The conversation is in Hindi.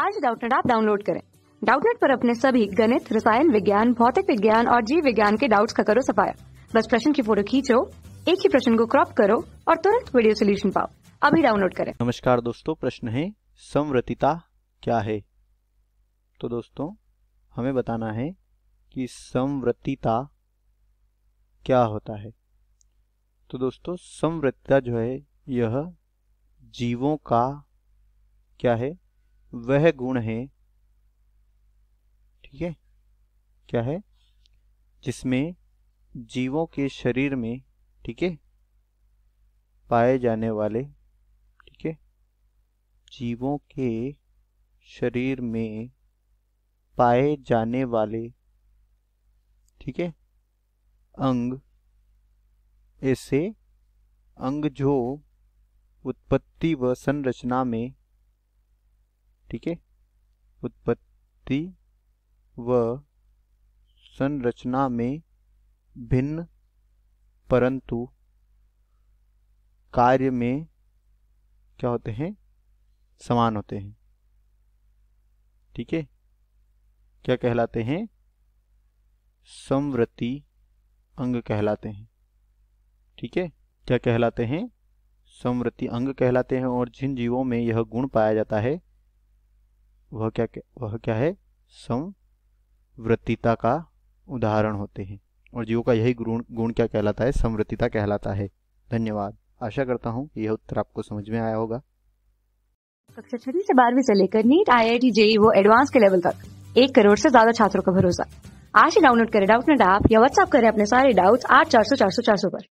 आज डाउटनेट आप डाउनलोड करें डाउटनेट पर अपने सभी गणित रसायन विज्ञान भौतिक विज्ञान और जीव विज्ञान के डाउट्स का करो सफाया बस प्रश्न की फोटो खींचो एक ही प्रश्न को क्रॉप करो और तुरंत वीडियो सोल्यूशन पाओ अभी डाउनलोड करें नमस्कार दोस्तों प्रश्न है संवृतिता क्या है तो दोस्तों हमें बताना है कि संवृतिता क्या होता है तो दोस्तों संवृत्ता जो है यह जीवों का क्या है वह गुण है ठीक है क्या है जिसमें जीवों के शरीर में ठीक है पाए जाने वाले ठीक है जीवों के शरीर में पाए जाने वाले ठीक है अंग ऐसे अंग जो उत्पत्ति व संरचना में ठीक है उत्पत्ति व संरचना में भिन्न परंतु कार्य में क्या होते हैं समान होते हैं ठीक है क्या कहलाते हैं संवृत्ति अंग कहलाते हैं ठीक है क्या कहलाते हैं संवृत्ति अंग कहलाते हैं और जिन जीवों में यह गुण पाया जाता है वह क्या वह क्या है संवृत्तिता का उदाहरण होते हैं और जीव का यही गुण गुण क्या कहलाता है संवृत्तिता कहलाता है धन्यवाद आशा करता हूँ यह उत्तर आपको समझ में आया होगा कक्षा छठी से बारहवीं से लेकर NEET IIT JEE वो एडवांस के लेवल तक एक करोड़ से ज्यादा छात्रों का भरोसा आज ही डाउनलोड करें डाउट नेट ऐप या व्हाट्सएप करें अपने सारे डाउट्स आठ चार सौ चार सौ चार सौ पर